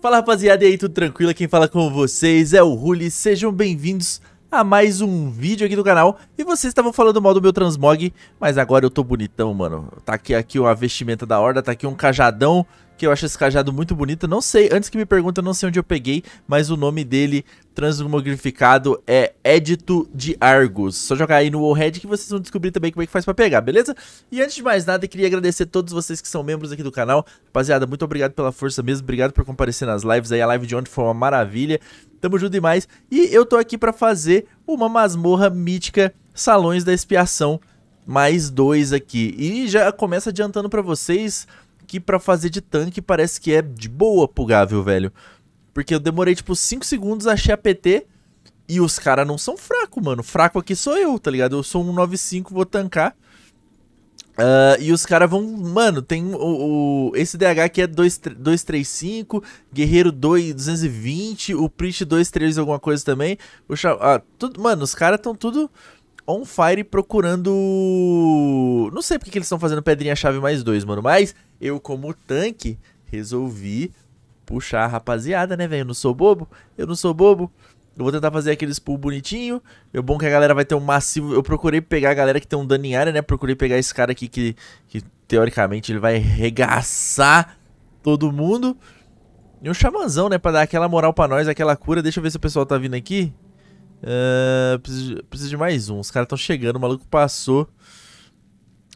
Fala rapaziada, e aí tudo tranquilo? Quem fala com vocês é o Ruli, sejam bem-vindos a mais um vídeo aqui do canal E vocês estavam falando mal do meu transmog, mas agora eu tô bonitão, mano Tá aqui, aqui uma vestimenta da horda, tá aqui um cajadão que eu acho esse cajado muito bonito. Não sei, antes que me pergunta, não sei onde eu peguei, mas o nome dele transmogrificado é Edito de Argos. Só jogar aí no Warhead que vocês vão descobrir também como é que faz pra pegar, beleza? E antes de mais nada, eu queria agradecer a todos vocês que são membros aqui do canal. Rapaziada, muito obrigado pela força mesmo, obrigado por comparecer nas lives aí. A live de ontem foi uma maravilha. Tamo junto demais. E eu tô aqui pra fazer uma masmorra mítica Salões da Expiação mais dois aqui. E já começa adiantando pra vocês aqui para fazer de tanque parece que é de boa pugável, velho. Porque eu demorei, tipo, 5 segundos, achei a PT e os caras não são fracos, mano. Fraco aqui sou eu, tá ligado? Eu sou um 95, vou tancar. Uh, e os caras vão. Mano, tem o, o, Esse DH aqui é 235, Guerreiro 2, 220, o Priest 23 alguma coisa também. O, ah, tudo, mano, os caras estão tudo on fire procurando. Não sei porque que eles estão fazendo pedrinha chave mais dois, mano. Mas eu, como tanque, resolvi puxar a rapaziada, né, velho? Eu não sou bobo, eu não sou bobo. Eu vou tentar fazer aquele pull bonitinho. É bom que a galera vai ter um massivo. Eu procurei pegar a galera que tem um dano em área, né? Procurei pegar esse cara aqui que, que teoricamente ele vai regaçar todo mundo. E um chamanzão, né? Pra dar aquela moral pra nós, aquela cura. Deixa eu ver se o pessoal tá vindo aqui. Uh, preciso, preciso, de mais um. Os caras estão chegando, o maluco passou.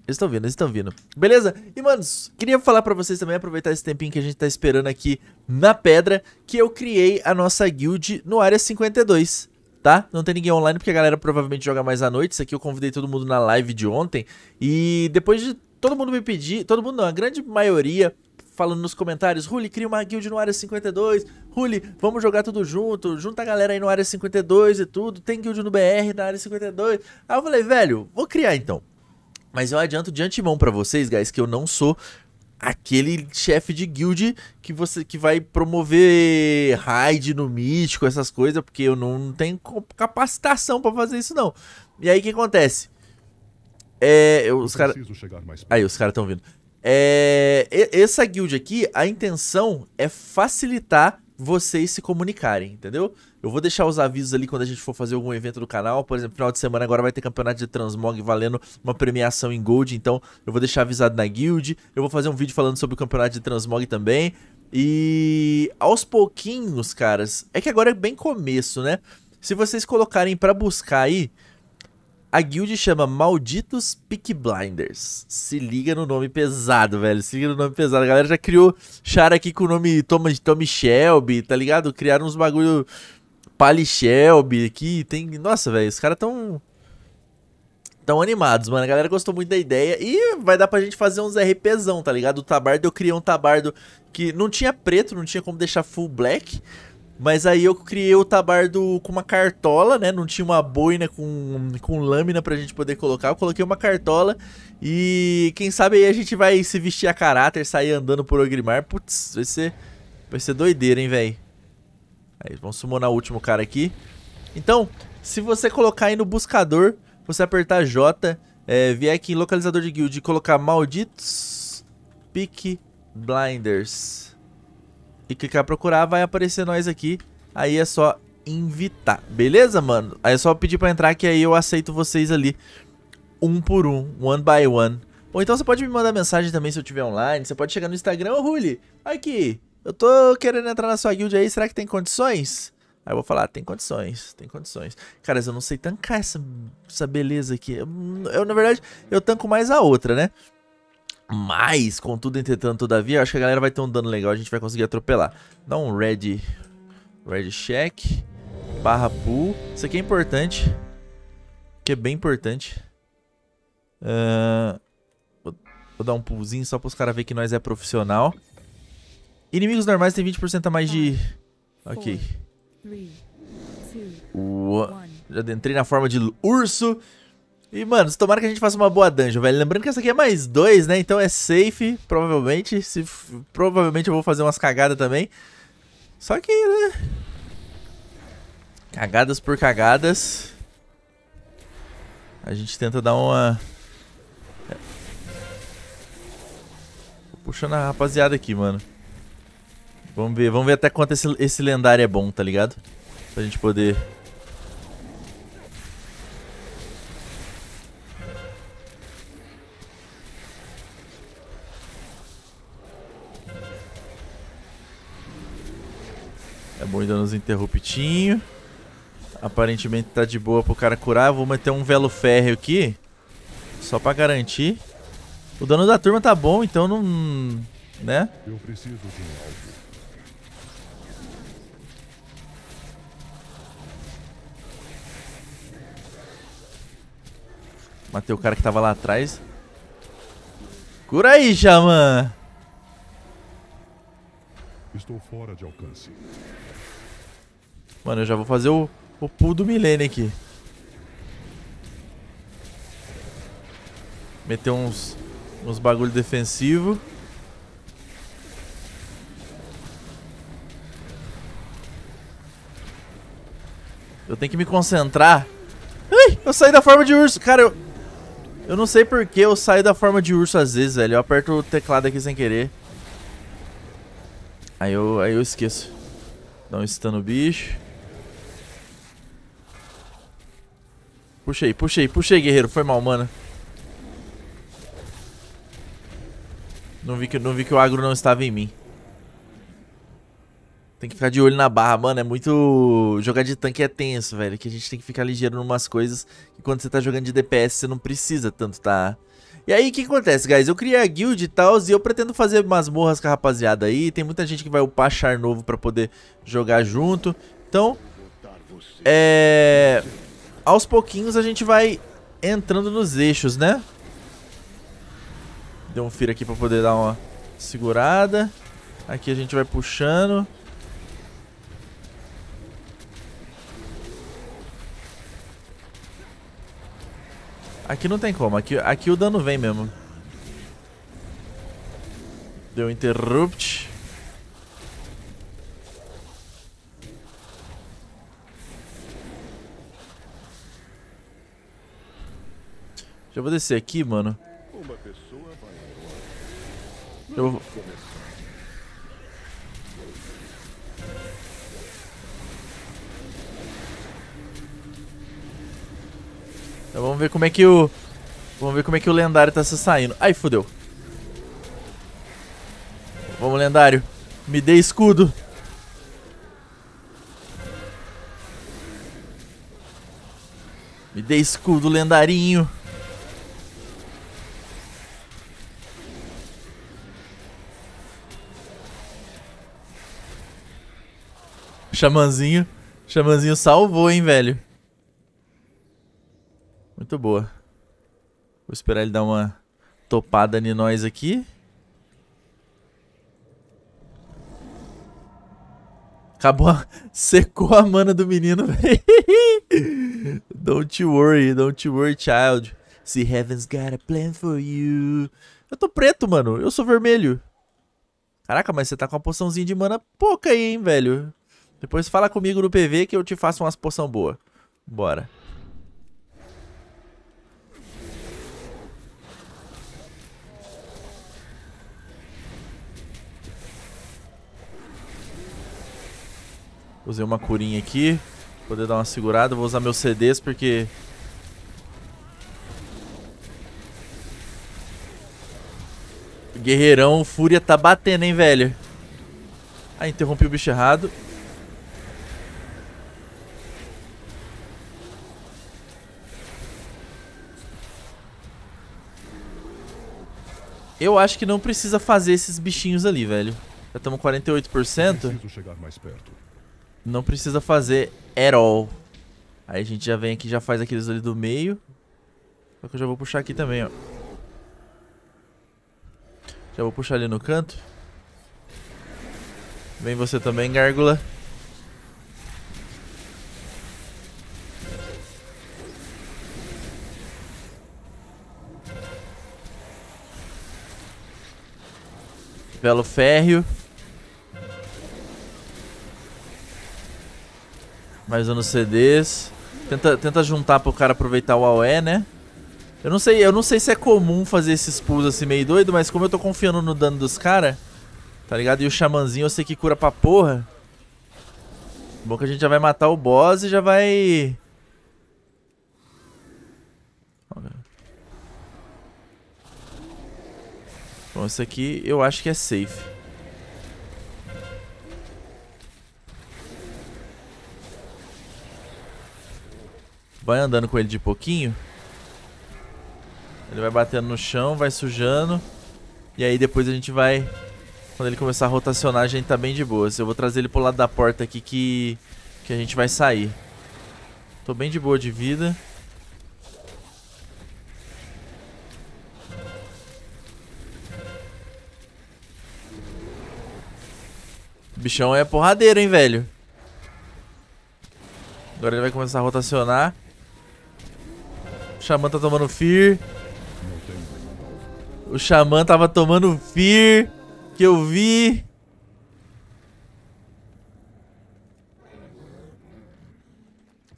Eles estão vindo, eles estão vindo. Beleza? E, manos, queria falar pra vocês também, aproveitar esse tempinho que a gente tá esperando aqui na pedra, que eu criei a nossa guild no Área 52, tá? Não tem ninguém online, porque a galera provavelmente joga mais à noite. Isso aqui eu convidei todo mundo na live de ontem. E depois de todo mundo me pedir, todo mundo não, a grande maioria falando nos comentários, Ruli, cria uma guild no Área 52, Ruli, vamos jogar tudo junto, junta a galera aí no Área 52 e tudo, tem guild no BR, na Área 52. Aí eu falei, velho, vou criar então. Mas eu adianto de antemão para vocês, guys, que eu não sou aquele chefe de guild que você que vai promover raid no mítico, essas coisas, porque eu não, tenho capacitação para fazer isso não. E aí o que acontece? É, eu, os caras Aí os caras estão vindo. É, essa guild aqui, a intenção é facilitar vocês se comunicarem, entendeu? Eu vou deixar os avisos ali quando a gente for fazer algum evento do canal. Por exemplo, final de semana agora vai ter campeonato de transmog valendo uma premiação em gold, então eu vou deixar avisado na guild. Eu vou fazer um vídeo falando sobre o campeonato de transmog também. E aos pouquinhos, caras, é que agora é bem começo, né? Se vocês colocarem para buscar aí, a guild chama Malditos Peak Blinders. Se liga no nome pesado, velho. Se liga no nome pesado. A galera já criou char aqui com o nome Tommy, Tommy Shelby, tá ligado? Criaram uns bagulho Pali Shelby aqui. Tem... Nossa, velho, os caras tão... Tão animados, mano. A galera gostou muito da ideia. E vai dar pra gente fazer uns RPzão, tá ligado? O tabardo, eu criei um tabardo que não tinha preto, não tinha como deixar full black. Mas aí eu criei o tabardo com uma cartola, né? Não tinha uma boina com, com lâmina pra gente poder colocar. Eu coloquei uma cartola e quem sabe aí a gente vai se vestir a caráter, sair andando por Ogrimar. Putz, vai ser, vai ser doideira, hein, velho? Aí, vamos summonar o último cara aqui. Então, se você colocar aí no buscador, você apertar J, é, vier aqui em localizador de guild e colocar malditos Peak Blinders e clicar procurar, vai aparecer nós aqui. Aí é só invitar, beleza, mano? Aí é só pedir pra entrar que aí eu aceito vocês ali, um por um, one by one. Ou então você pode me mandar mensagem também se eu tiver online, você pode chegar no Instagram, ô Ruli, aqui, eu tô querendo entrar na sua guild aí, será que tem condições? Aí eu vou falar, tem condições, tem condições. Cara, eu não sei tancar essa, essa beleza aqui. Eu, na verdade, eu tanco mais a outra, né? Mas, contudo, entretanto, todavia, acho que a galera vai ter um dano legal, a gente vai conseguir atropelar. Dá um red, red check, barra pull. Isso aqui é importante, que é bem importante. Uh, vou, vou, dar um pullzinho só para os caras verem que nós é profissional. Inimigos normais têm 20% a mais de... Ok. Já entrei na forma de urso. E, mano, tomara que a gente faça uma boa dungeon, velho. Lembrando que essa aqui é mais dois, né? Então é safe, provavelmente. Se, provavelmente eu vou fazer umas cagadas também. Só que, né? Cagadas por cagadas. A gente tenta dar uma... puxando a rapaziada aqui, mano. Vamos ver, vamos ver até quanto esse, esse lendário é bom, tá ligado? Pra gente poder É bom ainda dando uns interruptinhos. Aparentemente tá de boa pro cara curar. Vou meter um velo férreo aqui. Só pra garantir. O dano da turma tá bom, então não... Né? Eu preciso de um alvo. Matei o cara que tava lá atrás. Cura aí, Xamã! Estou fora de alcance. Mano, eu já vou fazer o, o pull do milênio aqui. Meter uns, uns bagulho defensivo. Eu tenho que me concentrar. Ai, eu saí da forma de urso. Cara, eu, eu não sei porque eu saio da forma de urso às vezes, velho. Eu aperto o teclado aqui sem querer. Aí eu, aí eu esqueço. Dá um stun no bicho. Puxei, puxei, puxei, guerreiro. Foi mal, mano. Não vi que, não vi que o agro não estava em mim. Tem que ficar de olho na barra, mano. É muito. Jogar de tanque é tenso, velho. Que a gente tem que ficar ligeiro em umas coisas E quando você tá jogando de DPS você não precisa tanto tá e aí, o que acontece, guys? Eu criei a guild e tal, e eu pretendo fazer masmorras com a rapaziada aí. Tem muita gente que vai upar char novo pra poder jogar junto. Então, é... Aos pouquinhos a gente vai entrando nos eixos, né? Deu um firo aqui pra poder dar uma segurada. Aqui a gente vai puxando. Aqui não tem como, aqui, aqui o dano vem mesmo. Deu interrupt. Já vou descer aqui, mano. Eu vou... Então vamos ver como é que o... Vamos ver como é que o lendário tá se saindo. Ai, fodeu. Vamos, lendário. Me dê escudo. Me dê escudo, lendarinho. Xamanzinho. Xamanzinho salvou, hein, velho. Muito boa. Vou esperar ele dar uma topada em nós aqui. Acabou, a... secou a mana do menino, velho. don't you worry, don't you worry, child. Se heaven's got a plan for you. Eu tô preto, mano. Eu sou vermelho. Caraca, mas você tá com uma poçãozinha de mana pouca aí, hein, velho. Depois fala comigo no PV que eu te faço umas poção boa. Bora. Usei uma curinha aqui. Poder dar uma segurada. Vou usar meus CDs porque... Guerreirão, Fúria tá batendo, hein, velho. Ah, interrompi o bicho errado. Eu acho que não precisa fazer esses bichinhos ali, velho. Já estamos 48%. Preciso chegar mais perto. Não precisa fazer at all. Aí a gente já vem aqui já faz aqueles ali do meio. Só que eu já vou puxar aqui também, ó. Já vou puxar ali no canto. Vem você também, gárgula. Velo férreo. Vai usando CDs. Tenta, tenta juntar pro cara aproveitar o AOE, né? Eu não sei, eu não sei se é comum fazer esses pulls assim meio doido, mas como eu tô confiando no dano dos caras, tá ligado? E o xamanzinho eu sei que cura pra porra. Bom que a gente já vai matar o boss e já vai... Bom, isso aqui eu acho que é safe. Vai andando com ele de pouquinho. Ele vai batendo no chão, vai sujando. E aí depois a gente vai... Quando ele começar a rotacionar, a gente tá bem de boa. Eu vou trazer ele pro lado da porta aqui que, que a gente vai sair. Tô bem de boa de vida. O bichão é porradeiro, hein, velho. Agora ele vai começar a rotacionar. Xamã tá tomando Fear. O Xamã tava tomando Fear. Que eu vi.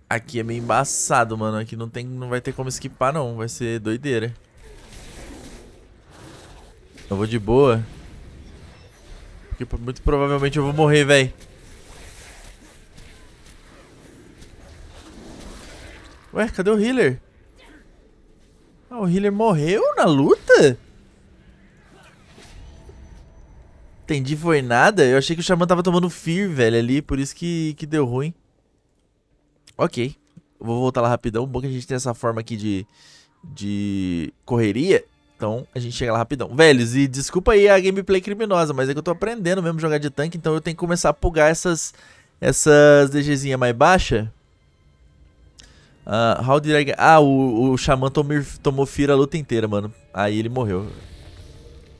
Aqui é meio embaçado, mano. Aqui não, tem, não vai ter como esquipar, não. Vai ser doideira. Eu vou de boa. Porque muito provavelmente eu vou morrer, velho. Ué, cadê o healer? Ah, o healer morreu na luta? Entendi, foi nada. Eu achei que o Xamã tava tomando Fear, velho, ali. Por isso que, que deu ruim. Ok. Vou voltar lá rapidão. Bom que a gente tem essa forma aqui de, de correria. Então a gente chega lá rapidão. Velhos, e desculpa aí a gameplay criminosa, mas é que eu tô aprendendo mesmo jogar de tanque, então eu tenho que começar a pugar essas, essas DGzinha mais baixa Uh, how did I get... Ah, o, o Xamã tomou fira a luta inteira, mano. Aí ele morreu.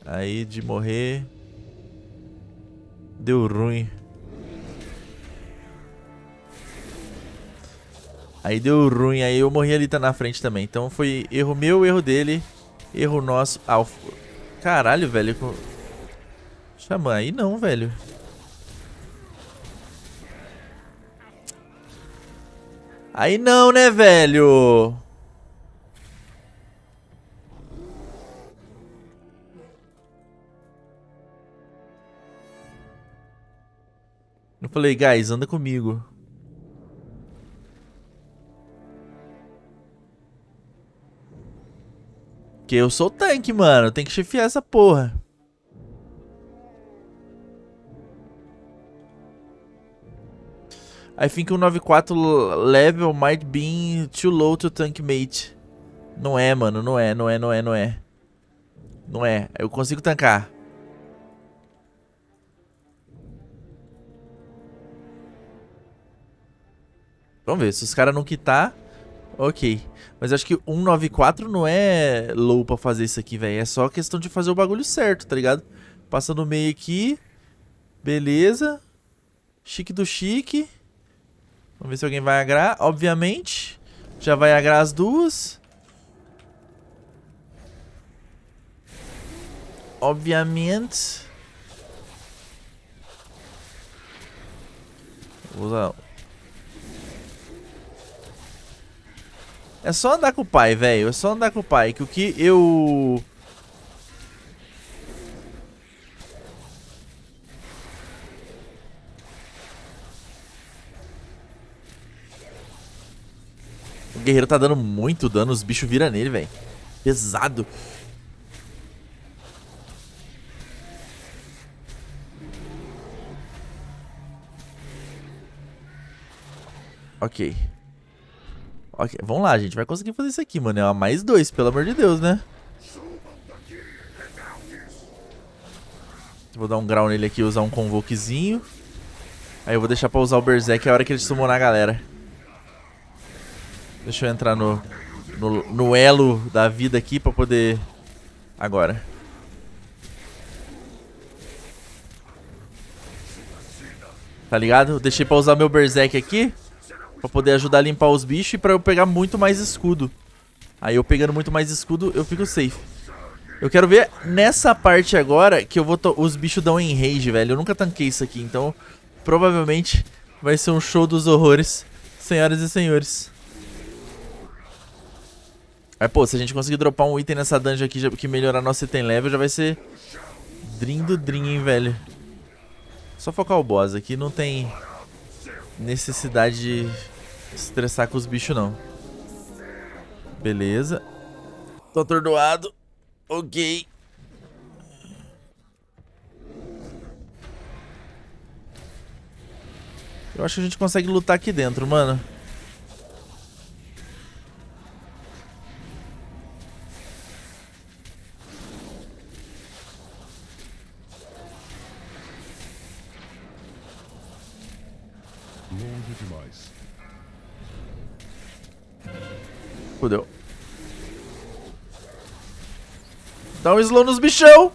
Aí de morrer... Deu ruim. Aí deu ruim, aí eu morri ali tá na frente também. Então foi erro meu, erro dele, erro nosso. Ah, o... Caralho, velho. Xamã, aí não, velho. Aí não, né, velho? Eu falei, guys, anda comigo. Porque eu sou o tanque, mano. Tem que chefiar essa porra. I think 194 level might be too low to tank mate. Não é, mano, não é, não é, não é, não é. Não é, eu consigo tankar. Vamos ver, se os caras não quitar, ok. Mas acho que 194 não é low pra fazer isso aqui, velho. É só questão de fazer o bagulho certo, tá ligado? Passa no meio aqui. Beleza. Chique do chique. Vamos ver se alguém vai agrar. Obviamente. Já vai agrar as duas. Obviamente. Vou usar... É só andar com o pai, velho. É só andar com o pai. Que o que eu... O guerreiro tá dando muito dano, os bichos viram nele, velho. Pesado. Ok. Ok, vamos lá, gente. Vai conseguir fazer isso aqui, mano. É uma mais dois, pelo amor de Deus, né? Vou dar um grau nele aqui, usar um convoquezinho. Aí eu vou deixar pra usar o Berserk a hora que ele sumou na galera. Deixa eu entrar no, no, no elo da vida aqui pra poder... Agora. Tá ligado? Eu deixei pra usar meu Berserk aqui. Pra poder ajudar a limpar os bichos e pra eu pegar muito mais escudo. Aí eu pegando muito mais escudo, eu fico safe. Eu quero ver nessa parte agora que eu vou os bichos dão enrage, velho. Eu nunca tanquei isso aqui, então provavelmente vai ser um show dos horrores, senhoras e senhores. Mas, pô, se a gente conseguir dropar um item nessa dungeon aqui já, que melhorar nosso item level, já vai ser... drin do drin, hein, velho. Só focar o boss aqui, não tem necessidade de estressar com os bichos, não. Beleza. Tô atordoado. Ok. Eu acho que a gente consegue lutar aqui dentro, mano. Longe demais. Fudeu. Dá um slow nos bichão!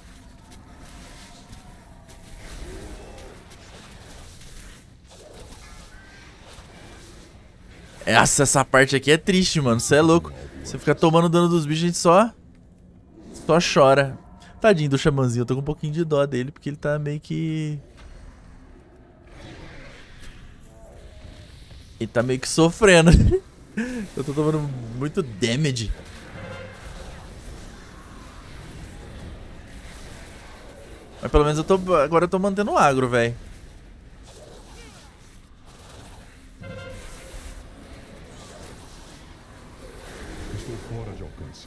Essa, essa parte aqui é triste, mano. Você é louco. Você fica tomando dano dos bichos, a gente só... Só chora. Tadinho do xamãzinho. Eu tô com um pouquinho de dó dele, porque ele tá meio que... tá meio que sofrendo. Eu tô tomando muito damage. Mas pelo menos eu tô. Agora eu tô mantendo o agro, velho. Estou fora de alcance.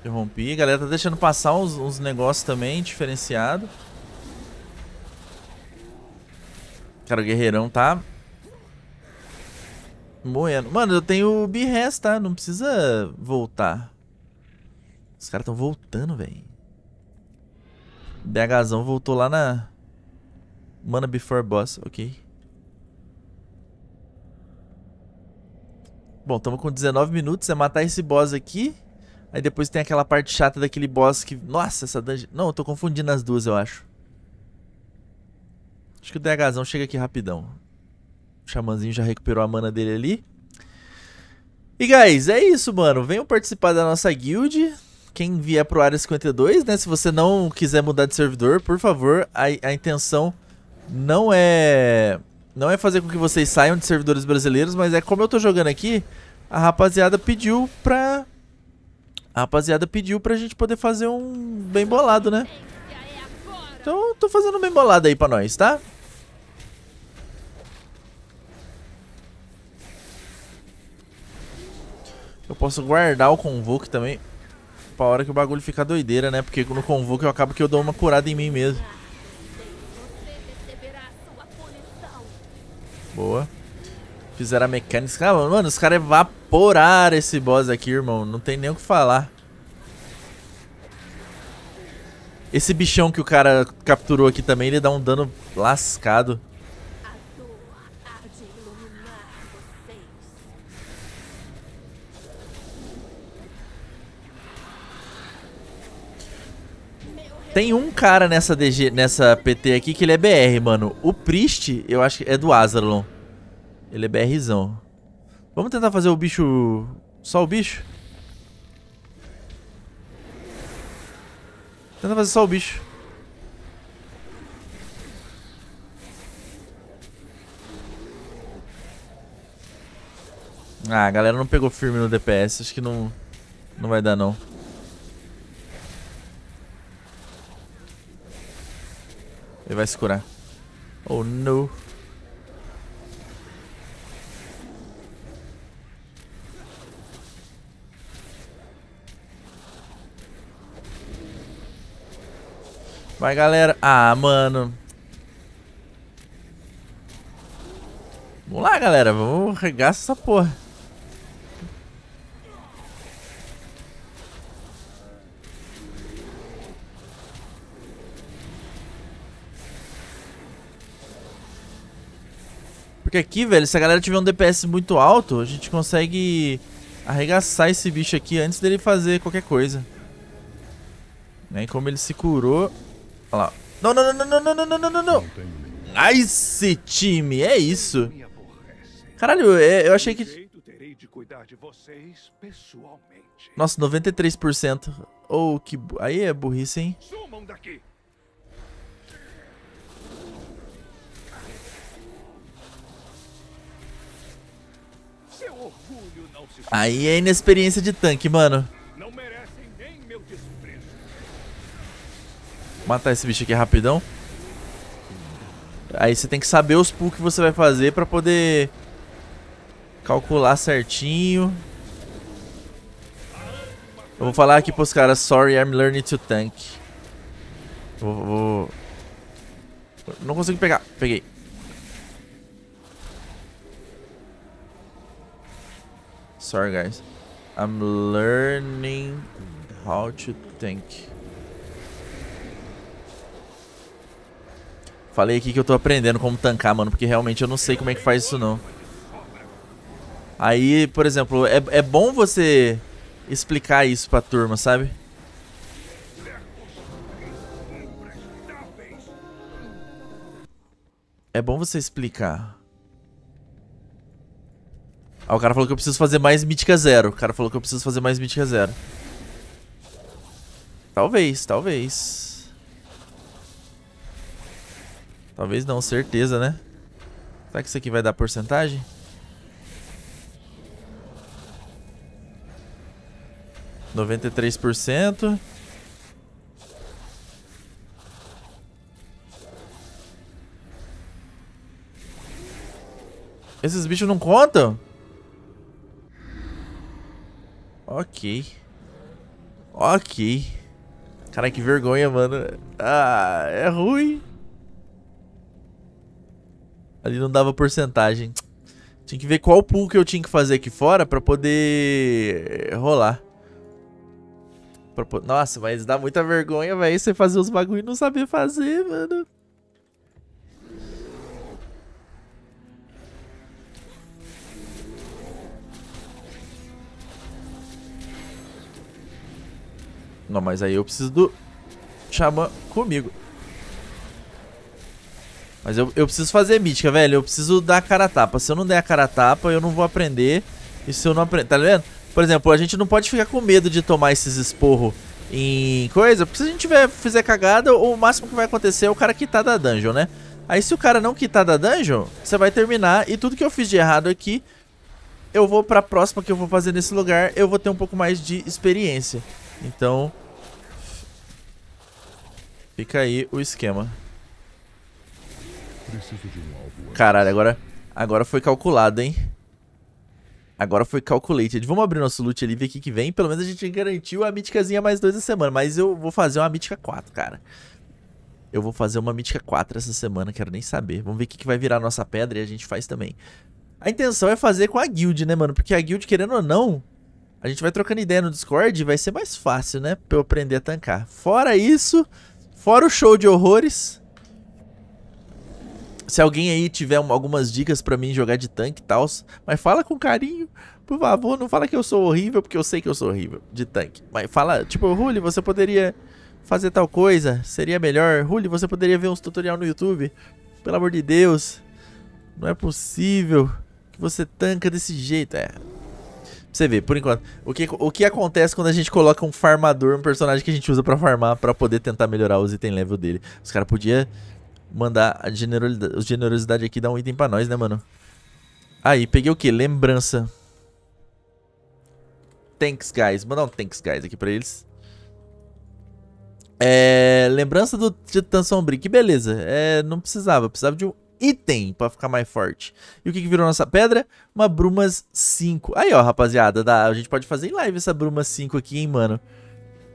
Interrompi. A galera tá deixando passar uns, uns negócios também, diferenciado. Cara, o guerreirão tá... Moendo. Mano, eu tenho o Bihes, tá? Não precisa voltar. Os caras estão voltando, velho. BHzão voltou lá na... Mana Before Boss, ok. Bom, estamos com 19 minutos. É matar esse boss aqui. Aí depois tem aquela parte chata daquele boss que... Nossa, essa dungeon... Não, eu tô confundindo as duas, eu acho. Acho que o DHzão chega aqui rapidão. O Xamanzinho já recuperou a mana dele ali. E, guys, é isso, mano. Venham participar da nossa guild. Quem vier pro Área 52, né? Se você não quiser mudar de servidor, por favor, a, a intenção não é... Não é fazer com que vocês saiam de servidores brasileiros, mas é como eu tô jogando aqui, a rapaziada pediu pra... A rapaziada pediu pra gente poder fazer um bem bolado, né? Então, tô fazendo um bem bolado aí pra nós, tá? Eu posso guardar o Convoke também. Pra hora que o bagulho ficar doideira, né? Porque no Convoke eu acabo que eu dou uma curada em mim mesmo. Boa. Fizeram a mecânica. Ah, mano, os caras evaporaram esse boss aqui, irmão. Não tem nem o que falar. Esse bichão que o cara capturou aqui também, ele dá um dano lascado. Tem um cara nessa DG, nessa PT aqui que ele é BR, mano. O Priest, eu acho que é do Azarlon. Ele é BRzão. Vamos tentar fazer o bicho... Só o bicho? Tenta fazer só o bicho. Ah, a galera não pegou firme no DPS. Acho que não, não vai dar, não. Ele vai se curar. Oh, não. Vai, galera. Ah, mano. Vamos lá, galera. Vamos regar essa porra. Porque aqui, velho, se a galera tiver um DPS muito alto, a gente consegue arregaçar esse bicho aqui antes dele fazer qualquer coisa. Né? Como ele se curou. Olha lá. Não, não, não, não, não, não, não, não, não, não. Nice, time. É isso. Caralho, é, eu achei que... Nossa, 93%. Oh, que... Aí é burrice, hein? Sumam daqui! Aí é inexperiência de tanque, mano. Matar esse bicho aqui rapidão. Aí você tem que saber os pulls que você vai fazer pra poder calcular certinho. Eu vou falar aqui pros caras, sorry, I'm learning to tank. Vou, vou... Não consigo pegar. Peguei. Sorry, guys. I'm learning how to think. Falei aqui que eu tô aprendendo como tancar, mano, porque realmente eu não sei como é que faz isso, não. Aí, por exemplo, é, é bom você explicar isso pra turma, sabe? É bom você explicar. Ah, o cara falou que eu preciso fazer mais mítica zero. O cara falou que eu preciso fazer mais mítica zero. Talvez, talvez. Talvez não, certeza, né? Será que isso aqui vai dar porcentagem? Noventa e três por cento. Esses bichos não contam? Ok. Ok. Cara, que vergonha, mano. Ah, é ruim. Ali não dava porcentagem. Tinha que ver qual pull que eu tinha que fazer aqui fora pra poder rolar. Nossa, mas dá muita vergonha, velho, você fazer os bagulho e não saber fazer, mano. Não, mas aí eu preciso do Xamã comigo. Mas eu, eu preciso fazer mítica, velho. Eu preciso dar a cara a tapa. Se eu não der a cara a tapa, eu não vou aprender. E se eu não aprender... Tá vendo? Por exemplo, a gente não pode ficar com medo de tomar esses esporro em coisa. Porque se a gente tiver, fizer cagada, o máximo que vai acontecer é o cara quitar da dungeon, né? Aí se o cara não quitar da dungeon, você vai terminar. E tudo que eu fiz de errado aqui, eu vou pra próxima que eu vou fazer nesse lugar. Eu vou ter um pouco mais de experiência. Então, fica aí o esquema. Caralho, agora, agora foi calculado, hein? Agora foi calculated. Vamos abrir nosso loot ali e ver o que, vem. Pelo menos a gente garantiu a míticazinha mais dois da semana. Mas eu vou fazer uma mítica 4, cara. Eu vou fazer uma mítica 4 essa semana, quero nem saber. Vamos ver o que, que vai virar a nossa pedra e a gente faz também. A intenção é fazer com a guild, né, mano? Porque a guild, querendo ou não, a gente vai trocando ideia no Discord, e vai ser mais fácil, né? Pra eu aprender a tancar. Fora isso, fora o show de horrores. Se alguém aí tiver algumas dicas pra mim jogar de tanque e tal, mas fala com carinho, por favor, não fala que eu sou horrível, porque eu sei que eu sou horrível de tanque. Mas fala, tipo, Rully, você poderia fazer tal coisa, seria melhor. Rully, você poderia ver uns tutorial no YouTube. Pelo amor de Deus, não é possível que você tanca desse jeito. É, você vê, por enquanto, o que, o que acontece quando a gente coloca um farmador, um personagem que a gente usa para farmar, para poder tentar melhorar os item level dele. Os caras podiam mandar a generosidade, generosidade aqui dar um item pra nós, né, mano? Aí, peguei o que? Lembrança. Thanks, guys. Mandar um thanks, guys, aqui pra eles. É... Lembrança do Titã Sombrio. Que beleza. É... Não precisava. Precisava de um item para ficar mais forte. E o que, que virou nossa pedra? Uma Brumas 5. Aí, ó, rapaziada, dá, a gente pode fazer em live essa Brumas 5 aqui, hein, mano.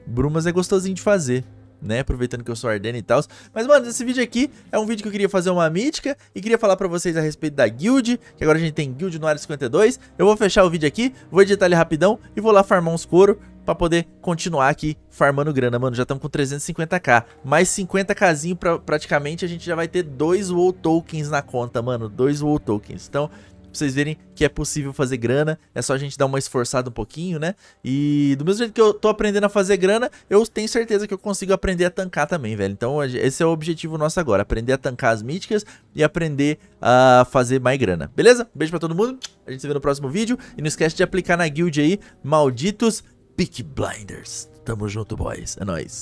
Brumas é gostosinho de fazer né? Aproveitando que eu sou Ardena e tal. Mas, mano, esse vídeo aqui é um vídeo que eu queria fazer uma mítica e queria falar pra vocês a respeito da guild, que agora a gente tem guild no área 52. Eu vou fechar o vídeo aqui, vou editar ele rapidão e vou lá farmar uns couro pra poder continuar aqui farmando grana, mano. Já estamos com 350k. Mais 50kzinho pra, praticamente, a gente já vai ter dois WoW tokens na conta, mano. Dois WoW tokens. Então, pra vocês verem que é possível fazer grana, é só a gente dar uma esforçada um pouquinho, né? E do mesmo jeito que eu tô aprendendo a fazer grana, eu tenho certeza que eu consigo aprender a tancar também, velho. Então esse é o objetivo nosso agora, aprender a tancar as míticas e aprender a fazer mais grana, beleza? Beijo pra todo mundo, a gente se vê no próximo vídeo e não esquece de aplicar na guild aí, malditos Peak Blinders. Tamo junto, boys. É nóis.